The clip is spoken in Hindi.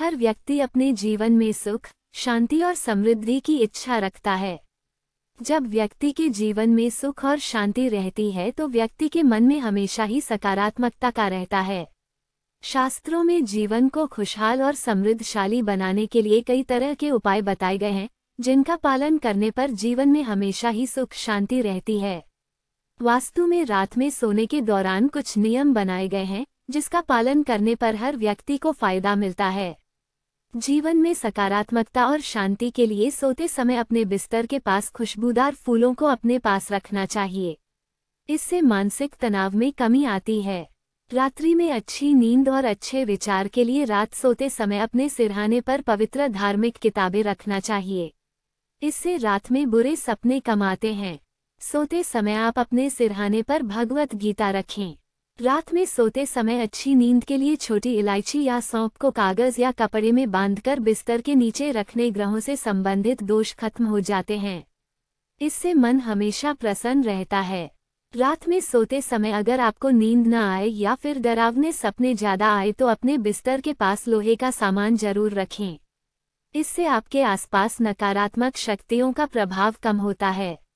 हर व्यक्ति अपने जीवन में सुख शांति और समृद्धि की इच्छा रखता है जब व्यक्ति के जीवन में सुख और शांति रहती है तो व्यक्ति के मन में हमेशा ही सकारात्मकता का रहता है शास्त्रों में जीवन को खुशहाल और समृद्धशाली बनाने के लिए कई तरह के उपाय बताए गए हैं जिनका पालन करने पर जीवन में हमेशा ही सुख शांति रहती है वास्तु में रात में सोने के दौरान कुछ नियम बनाए गए हैं जिसका पालन करने पर हर व्यक्ति को फायदा मिलता है जीवन में सकारात्मकता और शांति के लिए सोते समय अपने बिस्तर के पास खुशबूदार फूलों को अपने पास रखना चाहिए इससे मानसिक तनाव में कमी आती है रात्रि में अच्छी नींद और अच्छे विचार के लिए रात सोते समय अपने सिरहाने पर पवित्र धार्मिक किताबें रखना चाहिए इससे रात में बुरे सपने कमाते हैं सोते समय आप अपने सिरहाने पर भगवत गीता रखें रात में सोते समय अच्छी नींद के लिए छोटी इलायची या सौंप को कागज या कपड़े में बांधकर बिस्तर के नीचे रखने ग्रहों से संबंधित दोष खत्म हो जाते हैं इससे मन हमेशा प्रसन्न रहता है रात में सोते समय अगर आपको नींद न आए या फिर डरावने सपने ज्यादा आए तो अपने बिस्तर के पास लोहे का सामान जरूर रखें इससे आपके आसपास नकारात्मक शक्तियों का प्रभाव कम होता है